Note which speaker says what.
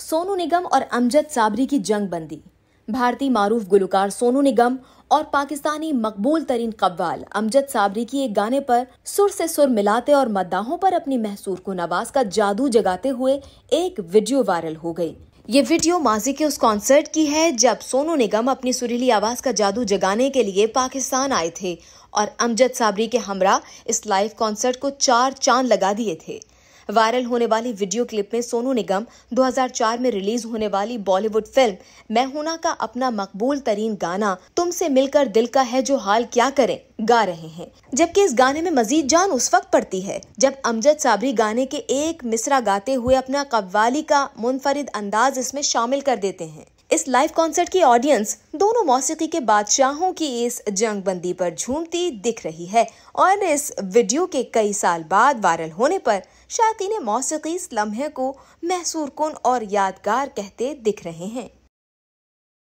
Speaker 1: सोनू निगम और अमजद साबरी की जंग बंदी भारतीय मारूफ गुलकार सोनू निगम और पाकिस्तानी मकबूल तरीन कव्वाल अमजद साबरी की एक गाने पर सुर से सुर मिलाते और मद्दाहों पर अपनी महसूर को नवाज का जादू जगाते हुए एक वीडियो वायरल हो गई ये वीडियो माजी के उस कॉन्सर्ट की है जब सोनू निगम अपनी सुरीली आवाज का जादू जगाने के लिए पाकिस्तान आए थे और अमजद साबरी के हमरा इस लाइव कॉन्सर्ट को चार चांद लगा दिए थे वायरल होने वाली वीडियो क्लिप में सोनू निगम 2004 में रिलीज होने वाली बॉलीवुड फिल्म मैं का अपना मकबूल तरीन गाना तुमसे मिलकर दिल का है जो हाल क्या करें गा रहे हैं जबकि इस गाने में मजीद जान उस वक्त पड़ती है जब अमजद साबरी गाने के एक मिसरा गाते हुए अपना कव्वाली का मुनफरिद अंदाज इसमें शामिल कर देते हैं इस लाइव कॉन्सर्ट की ऑडियंस दोनों मौसीकी के बादशाहों की इस जंग बंदी पर झूमती दिख रही है और इस वीडियो के कई साल बाद वायरल होने पर शाकिन मौसीकी इस लम्हे को महसूर कन और यादगार कहते दिख रहे हैं